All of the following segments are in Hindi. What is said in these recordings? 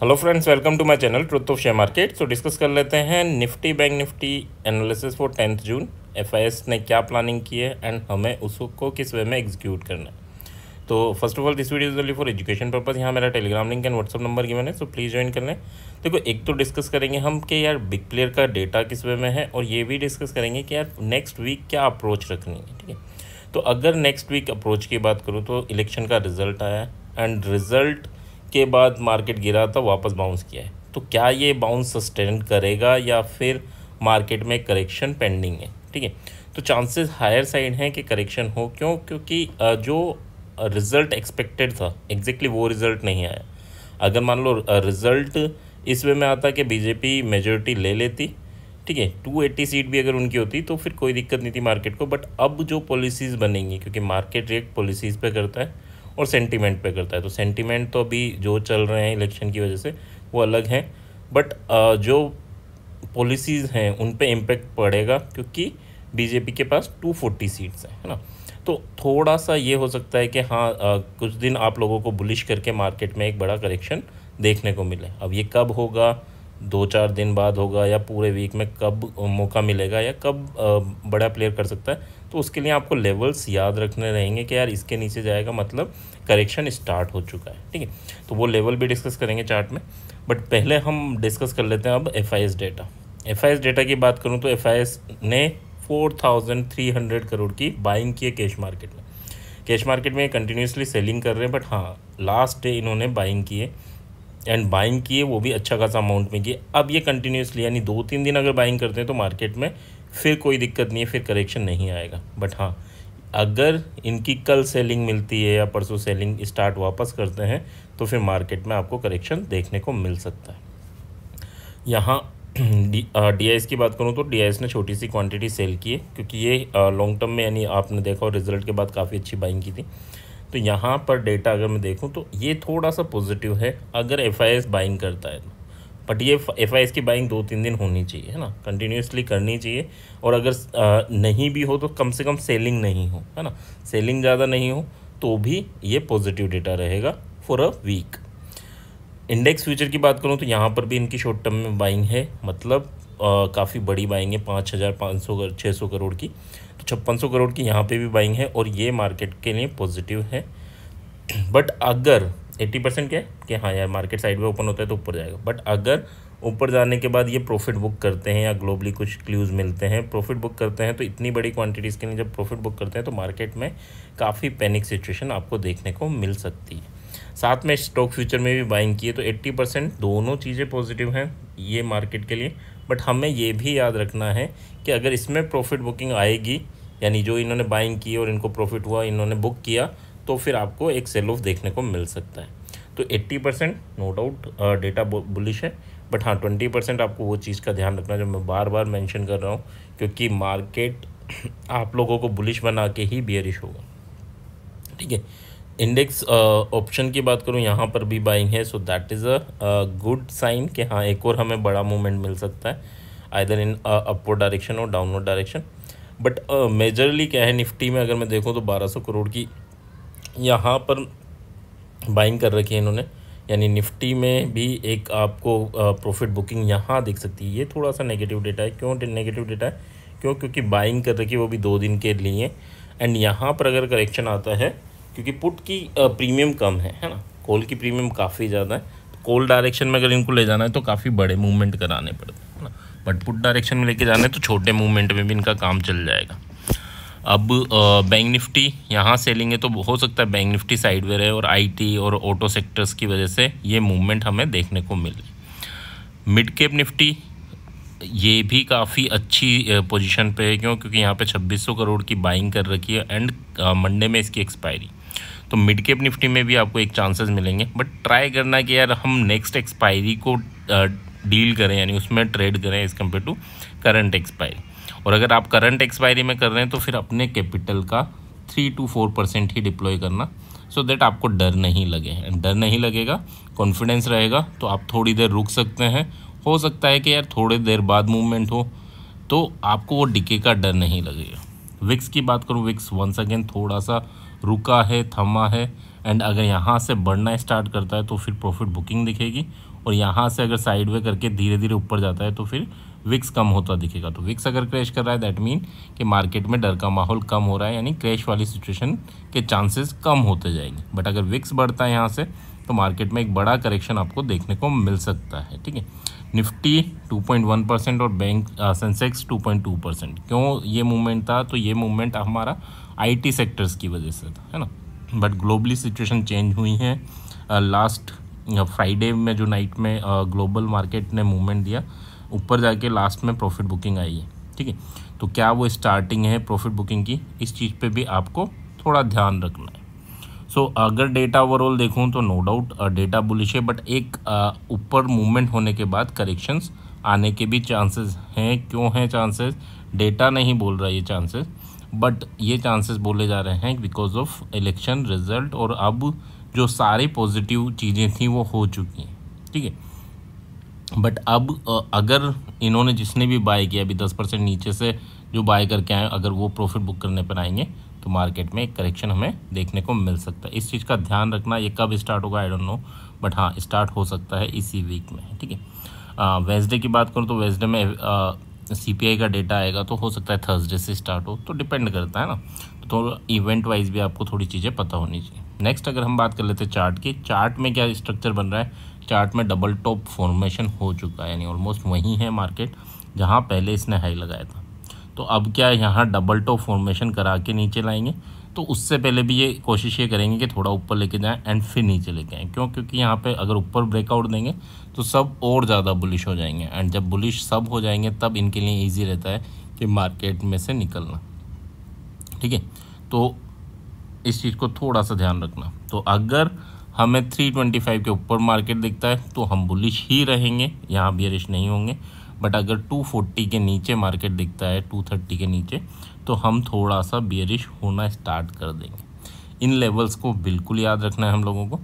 Hello friends welcome to my channel truth of share market so discuss कर लेते हैं Nifty bank Nifty analysis for tenth June FIIs ने क्या प्लानिंग की है एंड हमें उसको किस वे में एग्जीक्यूट करना है तो first of all this video is only for education purpose यहाँ मेरा Telegram link and WhatsApp number की मैंने सो प्लीज़ ज्वाइन कर लें देखो एक तो डिस्कस करेंगे हम कि यार बिग प्लेयर का डेटा किस वे में है और ये भी डिस्कस करेंगे कि यार नेक्स्ट वीक क्या अप्रोच रखनी है ठीक है तो अगर नेक्स्ट वीक अप्रोच की बात करूँ तो इलेक्शन का रिजल्ट आया एंड रिजल्ट के बाद मार्केट गिरा था वापस बाउंस किया है तो क्या ये बाउंस सस्टेन करेगा या फिर मार्केट में करेक्शन पेंडिंग है ठीक है तो चांसेस हायर साइड हैं कि करेक्शन हो क्यों क्योंकि जो रिज़ल्ट एक्सपेक्टेड था एग्जैक्टली वो रिज़ल्ट नहीं आया अगर मान लो रिज़ल्ट इस वे में आता कि बीजेपी मेजोरिटी ले लेती ठीक है टू एट्टी सीट भी अगर उनकी होती तो फिर कोई दिक्कत नहीं थी मार्केट को बट अब जो पॉलिसीज़ बनेंगी क्योंकि मार्केट रिएक्ट पॉलिसीज़ पर करता है और सेंटीमेंट पे करता है तो सेंटीमेंट तो अभी जो चल रहे हैं इलेक्शन की वजह से वो अलग हैं बट जो पॉलिसीज़ हैं उन पर इम्पेक्ट पड़ेगा क्योंकि बीजेपी के पास 240 सीट्स हैं है ना तो थोड़ा सा ये हो सकता है कि हाँ आ, कुछ दिन आप लोगों को बुलिश करके मार्केट में एक बड़ा करेक्शन देखने को मिले अब ये कब होगा दो चार दिन बाद होगा या पूरे वीक में कब मौका मिलेगा या कब बड़ा प्लेयर कर सकता है तो उसके लिए आपको लेवल्स याद रखने रहेंगे कि यार इसके नीचे जाएगा मतलब करेक्शन स्टार्ट हो चुका है ठीक है तो वो लेवल भी डिस्कस करेंगे चार्ट में बट पहले हम डिस्कस कर लेते हैं अब एफ डेटा एफ डेटा की बात करूँ तो एफ ने हंड्रेड करोड़ की बाइंग की है कैश मार्केट में कैश मार्केट में कंटिन्यूसली सेलिंग कर रहे हैं बट हाँ लास्ट डे इन्होंने बाइंग की है एंड बाइंग किए वो भी अच्छा खासा अमाउंट में किए अब ये कंटिन्यूसली यानी दो तीन दिन अगर बाइंग करते हैं तो मार्केट में फिर कोई दिक्कत नहीं है फिर करेक्शन नहीं आएगा बट हाँ अगर इनकी कल सेलिंग मिलती है या परसों सेलिंग स्टार्ट वापस करते हैं तो फिर मार्केट में आपको करेक्शन देखने को मिल सकता है यहाँ डी डी की बात करूँ तो डी ने छोटी सी क्वांटिटी सेल की है क्योंकि ये लॉन्ग टर्म में यानी आपने देखा और रिजल्ट के बाद काफ़ी अच्छी बाइंग की थी तो यहाँ पर डेटा अगर मैं देखूँ तो ये थोड़ा सा पॉजिटिव है अगर एफ बाइंग करता है बट तो। ये एफ की बाइंग दो तीन दिन होनी चाहिए है ना कंटिन्यूसली करनी चाहिए और अगर आ, नहीं भी हो तो कम से कम सेलिंग नहीं हो है ना सेलिंग ज़्यादा नहीं हो तो भी ये पॉजिटिव डेटा रहेगा for a week index future की बात करूँ तो यहाँ पर भी इनकी शॉर्ट टर्म में बाइंग है मतलब काफ़ी बड़ी बाइंग है पाँच हज़ार पाँच सौ छः सौ करोड़ की छप्पन सौ करोड़ की यहाँ पे भी बाइंग है और ये मार्केट के लिए पॉजिटिव है बट अगर एट्टी परसेंट क्या है कि हाँ यार मार्केट साइड में ओपन होता है तो ऊपर जाएगा बट अगर ऊपर जाने के बाद ये प्रॉफिट बुक करते हैं या ग्लोबली कुछ क्ल्यूज़ मिलते हैं प्रॉफिट बुक करते हैं तो इतनी बड़ी क्वांटिटीज़ के लिए जब प्रॉफिट बुक करते हैं तो मार्केट में काफ़ी पैनिक सिचुएशन आपको देखने को मिल सकती है साथ में स्टॉक फ्यूचर में भी बाइंग की है तो 80 परसेंट दोनों चीज़ें पॉजिटिव हैं ये मार्केट के लिए बट हमें ये भी याद रखना है कि अगर इसमें प्रॉफिट बुकिंग आएगी यानी जो इन्होंने बाइंग की और इनको प्रॉफिट हुआ इन्होंने बुक किया तो फिर आपको एक सेल ऑफ देखने को मिल सकता है तो 80 percent no doubt data bullish है बट हाँ 20 परसेंट आपको वो चीज़ का ध्यान रखना जो मैं बार बार मेंशन कर रहा हूँ क्योंकि मार्केट आप लोगों को बुलिश बना के ही बियरिश होगा ठीक है इंडेक्स ऑप्शन की बात करूँ यहाँ पर भी बाइंग है so that is a good sign कि हाँ एक और हमें बड़ा मूवमेंट मिल सकता है आइदर इन अपवर्ड डायरेक्शन और downward direction but majorly uh, क्या है निफ्टी में अगर मैं देखूँ तो 1200 करोड़ की यहाँ पर बाइंग कर रखी है इन्होंने यानी निफ्टी में भी एक आपको प्रॉफिट uh, बुकिंग यहाँ देख सकती है ये थोड़ा सा नेगेटिव डेटा है क्यों नेगेटिव डेटा है क्यों क्योंकि बाइंग कर रखी है वो भी दो दिन के लिए एंड यहाँ पर अगर करेक्शन आता है क्योंकि पुट की प्रीमियम uh, कम है है ना कोल की प्रीमियम काफ़ी ज़्यादा है कोल तो डायरेक्शन में अगर इनको ले जाना है तो काफ़ी बड़े मूवमेंट कराने पड़ते हैं बट पुट डायरेक्शन में लेके जाना है तो छोटे मूवमेंट में भी इनका काम चल जाएगा अब बैंक निफ्टी यहाँ से लेंगे तो हो सकता है बैंक निफ्टी साइड रहे और आईटी और ऑटो सेक्टर्स की वजह से ये मूवमेंट हमें देखने को मिले मिड कैप निफ्टी ये भी काफ़ी अच्छी पोजीशन पे है क्यों क्योंकि यहाँ पे 2600 करोड़ की बाइंग कर रखी है एंड मंडे में इसकी एक्सपायरी तो मिड कैप निफ्टी में भी आपको एक चांसेस मिलेंगे बट ट्राई करना कि यार हम नेक्स्ट एक्सपायरी को डील करें यानी उसमें ट्रेड करें as compare to current expiry और अगर आप करंट एक्सपायरी में कर रहे हैं तो फिर अपने कैपिटल का थ्री टू फोर परसेंट ही डिप्लॉय करना सो so दैट आपको डर नहीं लगे एंड डर नहीं लगेगा कॉन्फिडेंस रहेगा तो आप थोड़ी देर रुक सकते हैं हो सकता है कि यार थोड़ी देर बाद मूवमेंट हो तो आपको वो डिके का डर नहीं लगेगा विक्स की बात करूँ विक्स वंस अगेन थोड़ा सा रुका है थमा है एंड अगर यहाँ से बढ़ना स्टार्ट करता है तो फिर प्रॉफिट बुकिंग दिखेगी और यहाँ से अगर साइड वे करके धीरे धीरे ऊपर जाता है तो फिर विक्स कम होता दिखेगा तो विक्स अगर क्रैश कर रहा है दैट मीन कि मार्केट में डर का माहौल कम हो रहा है यानी क्रैश वाली सिचुएशन के चांसेस कम होते जाएंगे बट अगर विक्स बढ़ता है यहाँ से तो मार्केट में एक बड़ा करेक्शन आपको देखने को मिल सकता है ठीक है निफ्टी 2.1 परसेंट और बैंक सेंसेक्स 2.2 परसेंट क्यों ये मूवमेंट था तो ये मूवमेंट हमारा आईटी सेक्टर्स की वजह से था है ना बट ग्लोबली सिचुएशन चेंज हुई है लास्ट uh, फ्राइडे में जो नाइट में ग्लोबल मार्केट ने मूवमेंट दिया ऊपर जाके लास्ट में प्रॉफिट बुकिंग आई है ठीक है तो क्या वो स्टार्टिंग है प्रॉफिट बुकिंग की इस चीज़ पे भी आपको थोड़ा ध्यान रखना है सो so, अगर डेटा ओवरऑल देखूँ तो नो डाउट डेटा बुलिश है बट एक ऊपर मूवमेंट होने के बाद करेक्शंस आने के भी चांसेस हैं क्यों हैं चांसेस डेटा नहीं बोल रहा ये चांसेस बट ये चांसेस बोले जा रहे हैं बिकॉज ऑफ इलेक्शन रिजल्ट और अब जो सारे पॉजिटिव चीज़ें थी वो हो चुकी हैं ठीक है बट अब अगर इन्होंने जिसने भी बाय किया अभी दस परसेंट नीचे से जो बाय करके आए अगर वो प्रॉफिट बुक करने पर आएंगे तो मार्केट में एक करेक्शन हमें देखने को मिल सकता है इस चीज़ का ध्यान रखना ये कब स्टार्ट होगा आई डोंट नो बट हाँ स्टार्ट हो सकता है इसी वीक में ठीक है वेजडे की बात करूँ तो वेजडे में सी का डेटा आएगा तो हो सकता है थर्सडे से स्टार्ट हो तो डिपेंड करता है ना तो इवेंट वाइज भी आपको थोड़ी चीज़ें पता होनी चाहिए नेक्स्ट अगर हम बात कर लेते हैं चार्ट की चार्ट में क्या स्ट्रक्चर बन रहा है चार्ट में डबल टॉप फॉर्मेशन हो चुका है यानी ऑलमोस्ट वहीं है मार्केट जहाँ पहले इसने हाई लगाया था तो अब क्या यहाँ डबल टॉप फॉर्मेशन करा के नीचे लाएंगे तो उससे पहले भी ये कोशिश ये करेंगे कि थोड़ा ऊपर लेके जाएं एंड फिर नीचे लेके आएँ क्यों क्योंकि यहाँ पे अगर ऊपर ब्रेकआउट देंगे तो सब और ज़्यादा बुलिश हो जाएंगे एंड जब बुलिश सब हो जाएंगे तब इनके लिए ईजी रहता है कि मार्केट में से निकलना ठीक है तो इस चीज़ को थोड़ा सा ध्यान रखना तो अगर हमें 325 के ऊपर मार्केट दिखता है तो हम बुलिश ही रहेंगे यहाँ बियरिश नहीं होंगे बट अगर 240 के नीचे मार्केट दिखता है 230 के नीचे तो हम थोड़ा सा बियरिश होना स्टार्ट कर देंगे इन लेवल्स को बिल्कुल याद रखना है हम लोगों को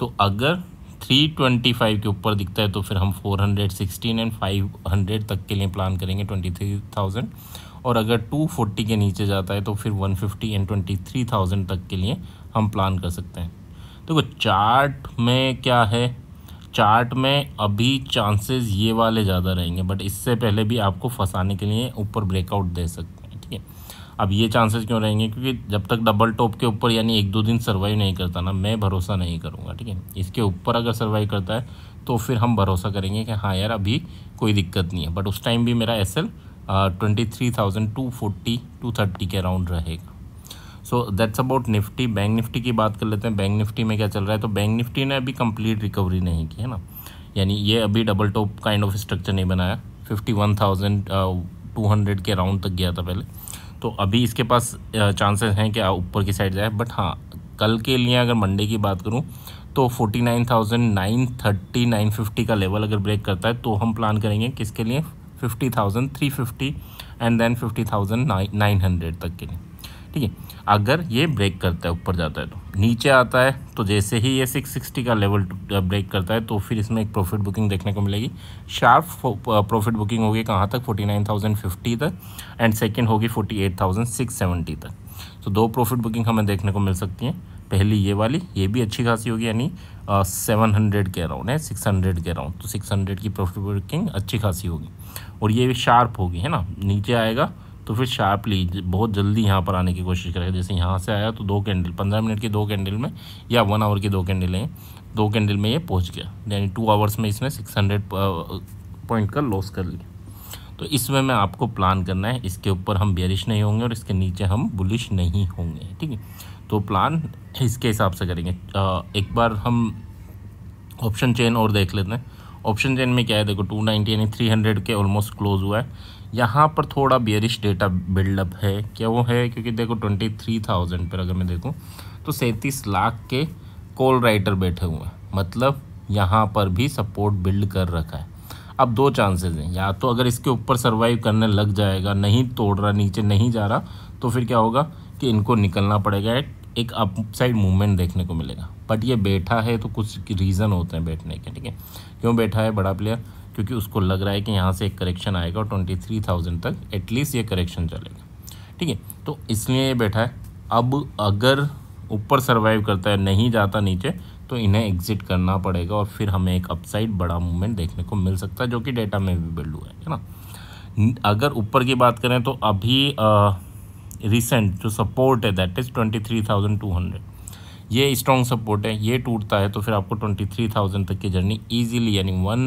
तो अगर 325 के ऊपर दिखता है तो फिर हम 416 एंड 500 तक के लिए प्लान करेंगे 23,000 और अगर 240 के नीचे जाता है तो फिर 150 एंड ट्वेंटी तक के लिए हम प्लान कर सकते हैं देखो तो चार्ट में क्या है चार्ट में अभी चांसेस ये वाले ज़्यादा रहेंगे बट इससे पहले भी आपको फंसाने के लिए ऊपर ब्रेकआउट दे सकते हैं ठीक है अब ये चांसेस क्यों रहेंगे क्योंकि जब तक डबल टॉप के ऊपर यानी एक दो दिन सर्वाइव नहीं करता ना मैं भरोसा नहीं करूँगा ठीक है इसके ऊपर अगर सर्वाइव करता है तो फिर हम भरोसा करेंगे कि हाँ यार अभी कोई दिक्कत नहीं है बट उस टाइम भी मेरा S twenty three thousand two forty two thirty के अराउंड रहेगा so that's about Nifty bank Nifty की बात कर लेते हैं बैंक निफ्टी में क्या चल रहा है तो बैंक निफ्टी ने अभी कंप्लीट रिकवरी नहीं की है ना यानी ये अभी double top kind of structure नहीं बनाया fifty one thousand two hundred के अराउंड तक गया था पहले तो अभी इसके पास चांसेस हैं कि ऊपर की साइड जाए बट हाँ कल के लिए अगर मंडे की बात करूँ तो forty nine thousand nine thirty nine fifty का लेवल अगर ब्रेक करता है तो हम प्लान करेंगे किसके लिए fifty thousand three fifty and then fifty thousand nine hundred तक के लिए ठीक है अगर ये ब्रेक करता है ऊपर जाता है तो नीचे आता है तो जैसे ही ये सिक्स सिक्सटी का लेवल ब्रेक करता है तो फिर इसमें एक प्रॉफिट बुकिंग देखने को मिलेगी शार्प प्रॉफिट बुकिंग होगी कहाँ तक फोर्टी नाइन थाउजेंड फिफ्टी तक एंड सेकेंड होगी forty eight thousand six seventy तक तो दो प्रॉफिट बुकिंग हमें देखने को मिल सकती हैं पहली ये वाली ये भी अच्छी खासी होगी यानी सेवन हंड्रेड के अराउंड है सिक्स हंड्रेड के अराउंड तो सिक्स हंड्रेड की प्रॉफिट बुकिंग अच्छी खासी होगी और ये शार्प होगी है ना नीचे आएगा तो फिर शार्पली बहुत जल्दी यहाँ पर आने की कोशिश करेगा जैसे यहाँ से आया तो दो कैंडल पंद्रह मिनट के दो कैंडल में या वन आवर के दो कैंडल हैं दो कैंडल में ये पहुँच गया यानी टू आवर्स में इसने सिक्स हंड्रेड पॉइंट का लॉस कर लिया तो इसमें मैं आपको प्लान करना है इसके ऊपर हम बेरिश नहीं होंगे और इसके नीचे हम बुलिश नहीं होंगे ठीक है तो प्लान इसके हिसाब से करेंगे एक बार हम ऑप्शन चेन और देख लेते हैं ऑप्शन चेन में क्या है देखो 290 यानी 300 के ऑलमोस्ट क्लोज हुआ है यहाँ पर थोड़ा बियरिश डेटा बिल्डअप है क्या वो है क्योंकि देखो 23,000 पर अगर मैं देखूँ तो सैंतीस लाख के कॉल राइटर बैठे हुए हैं मतलब यहाँ पर भी सपोर्ट बिल्ड कर रखा है अब दो चांसेस हैं या तो अगर इसके ऊपर सर्वाइव करने लग जाएगा नहीं तोड़ रहा नीचे नहीं जा रहा तो फिर क्या होगा कि इनको निकलना पड़ेगा एक अपसाइड मूवमेंट देखने को मिलेगा बट ये बैठा है तो कुछ रीज़न होते हैं बैठने के ठीक है क्यों बैठा है बड़ा प्लेयर क्योंकि उसको लग रहा है कि यहाँ से एक करेक्शन आएगा और ट्वेंटी थ्री थाउजेंड तक एटलीस्ट ये करेक्शन चलेगा ठीक है तो इसलिए ये बैठा है अब अगर ऊपर सर्वाइव करता है नहीं जाता नीचे तो इन्हें एग्जिट करना पड़ेगा और फिर हमें एक अपसाइड बड़ा मूवमेंट देखने को मिल सकता है जो कि डेटा में भी बिल्ड हुआ है ना अगर ऊपर की बात करें तो अभी रिसेंट जो सपोर्ट है that is twenty three thousand two hundred ये स्ट्रॉन्ग सपोर्ट है ये टूटता है तो फिर आपको ट्वेंटी थ्री थाउजेंड तक की जर्नी ईजिली यानी वन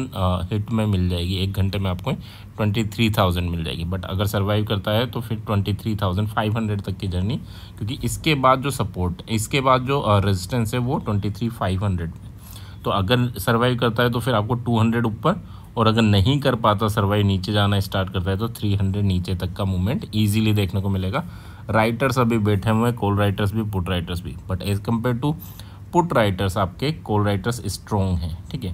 हिट uh, में मिल जाएगी एक घंटे में आपको ट्वेंटी थ्री थाउजेंड मिल जाएगी बट अगर सर्वाइव करता है तो फिर twenty three thousand five hundred तक की जर्नी क्योंकि इसके बाद जो सपोर्ट इसके बाद जो रेजिस्टेंस uh, है वो ट्वेंटी थ्री फाइव हंड्रेड तो अगर सर्वाइव करता है तो फिर आपको टू हंड्रेड ऊपर और अगर नहीं कर पाता सर्वाइव नीचे जाना स्टार्ट करता है तो थ्री हंड्रेड नीचे तक का मूवमेंट ईजिली देखने को मिलेगा राइटर्स अभी बैठे हुए हैं कॉल राइटर्स भी पुट राइटर्स भी but as compare to put writers आपके कॉल राइटर्स स्ट्रॉन्ग हैं ठीक है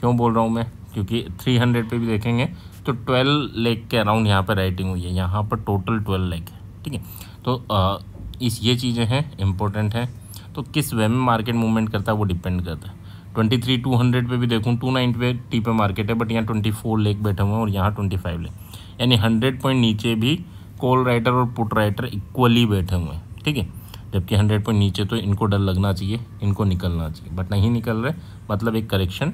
क्यों बोल रहा हूँ मैं क्योंकि 300 पे भी देखेंगे तो 12 लेख के अराउंड यहाँ पर राइटिंग हुई है यहाँ पर टोटल 12 लेख है ठीक है तो आ, इस ये चीज़ें हैं इंपॉर्टेंट हैं तो किस वे में मार्केट मूवमेंट करता है वो डिपेंड करता है ट्वेंटी थ्री टू हंड्रेड पर भी देखूँ टू नाइन पे टी पे मार्केट है बट यहाँ ट्वेंटी फोर लेख बैठे हुए हैं और यहाँ ट्वेंटी फाइव लेख यानी हंड्रेड पॉइंट नीचे भी कॉल राइटर और पुट राइटर इक्वली बैठे हुए हैं ठीक है जबकि हंड्रेड पॉइंट नीचे तो इनको डर लगना चाहिए इनको निकलना चाहिए बट नहीं निकल रहे मतलब एक करेक्शन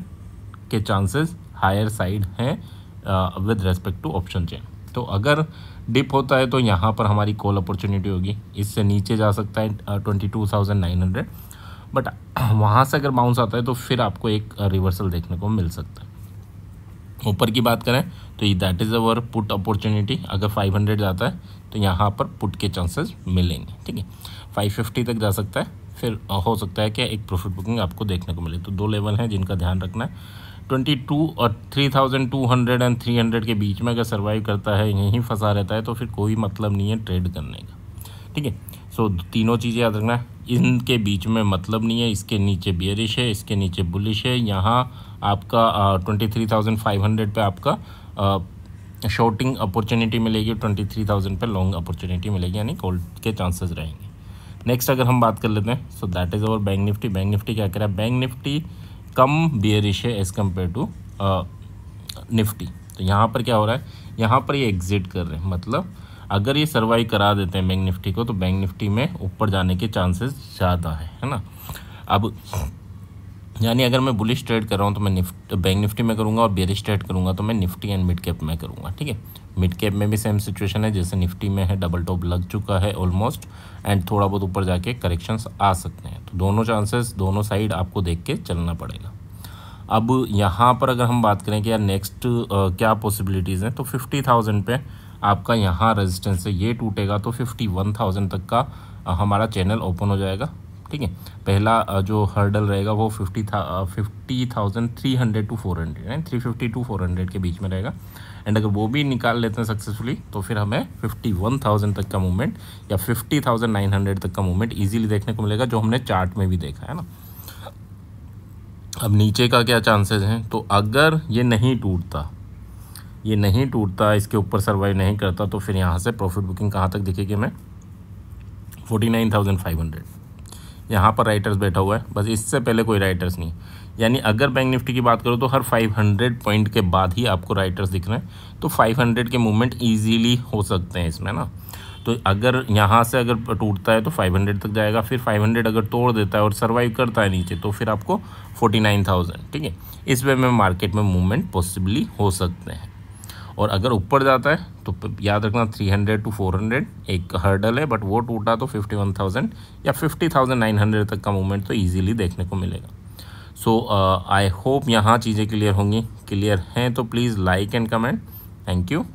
के चांसेस हायर साइड हैं with respect to option chain तो अगर डिप होता है तो यहाँ पर हमारी कॉल अपॉर्चुनिटी होगी इससे नीचे जा सकता है twenty two thousand nine hundred but वहाँ से अगर बाउंस आता है तो फिर आपको एक रिवर्सल uh, देखने को मिल सकता है ऊपर की बात करें तो ये that is our put opportunity अगर 500 जाता है तो यहाँ पर पुट के चांसेस मिलेंगे ठीक है 550 तक जा सकता है फिर हो सकता है कि एक प्रॉफिट बुकिंग आपको देखने को मिले तो दो लेवल हैं जिनका ध्यान रखना है 22 और 3200 एंड 300 के बीच में अगर सर्वाइव करता है यहीं फंसा रहता है तो फिर कोई मतलब नहीं है ट्रेड करने का ठीक है सो तीनों चीज़ें याद रखना है इनके बीच में मतलब नहीं है इसके नीचे बियरिश है इसके नीचे बुलिश है यहाँ आपका twenty three thousand five hundred पर आपका शॉर्टिंग अपॉर्चुनिटी मिलेगी ट्वेंटी थ्री थाउजेंड पर लॉन्ग अपॉर्चुनिटी मिलेगी यानी कॉल के चांसेस रहेंगे नेक्स्ट अगर हम बात कर लेते हैं so that is our bank Nifty bank Nifty क्या करें बैंक निफ्टी कम बियरिश है एज़ कम्पेयर टू निफ्टी तो यहाँ पर क्या हो रहा है यहाँ पर ये एग्जिट कर रहे हैं मतलब अगर ये सर्वाइव करा देते हैं बैंक निफ्टी को तो बैंक निफ्टी में ऊपर जाने के चांसेस ज़्यादा है है ना अब यानी अगर मैं बुलिश ट्रेड कर रहा हूँ तो मैं निफ्ट बैंक निफ्टी में करूँगा और बेरिश ट्रेड करूँगा तो मैं निफ्टी एंड मिड कैप में करूँगा ठीक है मिड कैप में भी सेम सिचुएशन है जैसे निफ्टी में है डबल टॉप लग चुका है ऑलमोस्ट एंड थोड़ा बहुत ऊपर जाके करेक्शंस आ सकते हैं तो दोनों चांसेस दोनों साइड आपको देख के चलना पड़ेगा अब यहाँ पर अगर हम बात करें कि यार नेक्स्ट क्या पॉसिबिलिटीज़ हैं तो फिफ्टी थाउजेंड पे आपका यहाँ रेजिस्टेंस है ये टूटेगा तो फिफ्टी वन थाउजेंड तक का हमारा चैनल ओपन हो जाएगा ठीक है पहला जो हर्डल रहेगा वो फिफ्टी था fifty thousand three hundred to four hundred यानी three fifty to four hundred के बीच में रहेगा एंड अगर वो भी निकाल लेते हैं सक्सेसफुली तो फिर हमें फिफ्टी वन थाउजेंड तक का मूवमेंट या फिफ्टी थाउजेंड नाइन हंड्रेड तक का मूवमेंट ईजिली देखने को मिलेगा जो हमने चार्ट में भी देखा है ना अब नीचे का क्या चांसेस हैं तो अगर ये नहीं टूटता ये नहीं टूटता इसके ऊपर सर्वाइव नहीं करता तो फिर यहाँ से प्रॉफिट बुकिंग कहाँ तक दिखेगी हमें forty nine thousand five hundred यहाँ पर राइटर्स बैठा हुआ है बस इससे पहले कोई राइटर्स नहीं यानी अगर बैंक निफ्टी की बात करो तो हर 500 पॉइंट के बाद ही आपको राइटर्स दिख रहे हैं तो 500 के मूवमेंट ईजीली हो सकते हैं इसमें ना तो अगर यहाँ से अगर टूटता है तो 500 तक जाएगा फिर 500 अगर तोड़ देता है और सर्वाइव करता है नीचे तो फिर आपको 49,000 ठीक है इस वे में मार्केट में मूवमेंट पॉसिबली हो सकते हैं और अगर ऊपर जाता है तो याद रखना 300 टू 400 एक हर्डल है बट वो टूटा तो 51,000 या 50,900 तक का मूवमेंट तो इजीली देखने को मिलेगा सो आई होप यहाँ चीज़ें क्लियर होंगी क्लियर हैं तो please like and comment thank you